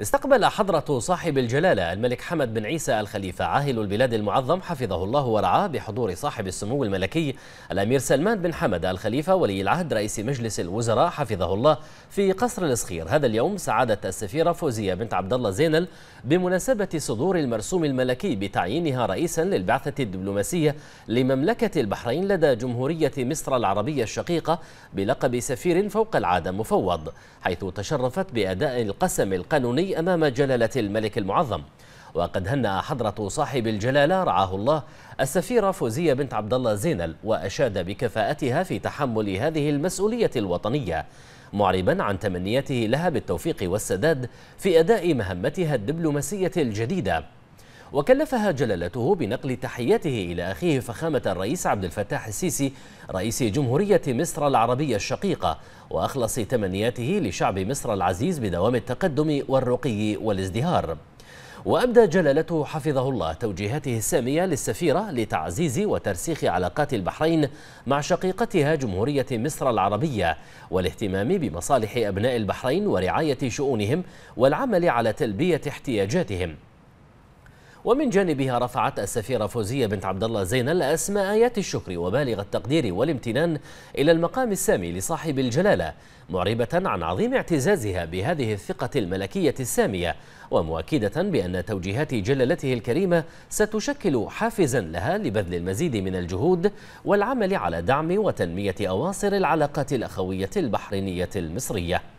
استقبل حضرة صاحب الجلالة الملك حمد بن عيسى الخليفة عاهل البلاد المعظم حفظه الله ورعاه بحضور صاحب السمو الملكي الأمير سلمان بن حمد الخليفة ولي العهد رئيس مجلس الوزراء حفظه الله في قصر الصخير هذا اليوم سعادة السفيرة فوزية بنت عبد الله زينل بمناسبة صدور المرسوم الملكي بتعيينها رئيسا للبعثة الدبلوماسية لمملكة البحرين لدى جمهورية مصر العربية الشقيقة بلقب سفير فوق العادة مفوض حيث تشرفت بأداء القسم القانوني الدولي أمام جلالة الملك المعظم وقد هنأ حضرة صاحب الجلالة رعاه الله السفيرة فوزية بنت عبد الله زينل وأشاد بكفاءتها في تحمل هذه المسؤولية الوطنية معربا عن تمنياته لها بالتوفيق والسداد في أداء مهمتها الدبلوماسية الجديدة وكلفها جلالته بنقل تحياته إلى أخيه فخامة الرئيس عبد الفتاح السيسي رئيس جمهورية مصر العربية الشقيقة وأخلص تمنياته لشعب مصر العزيز بدوام التقدم والرقي والازدهار وأبدى جلالته حفظه الله توجيهاته السامية للسفيرة لتعزيز وترسيخ علاقات البحرين مع شقيقتها جمهورية مصر العربية والاهتمام بمصالح أبناء البحرين ورعاية شؤونهم والعمل على تلبية احتياجاتهم ومن جانبها رفعت السفيرة فوزية بنت عبد الله زينل أسماء آيات الشكر وبالغ التقدير والامتنان إلى المقام السامي لصاحب الجلالة معربة عن عظيم اعتزازها بهذه الثقة الملكية السامية ومؤكدة بأن توجيهات جلالته الكريمة ستشكل حافزا لها لبذل المزيد من الجهود والعمل على دعم وتنمية أواصر العلاقات الأخوية البحرينية المصرية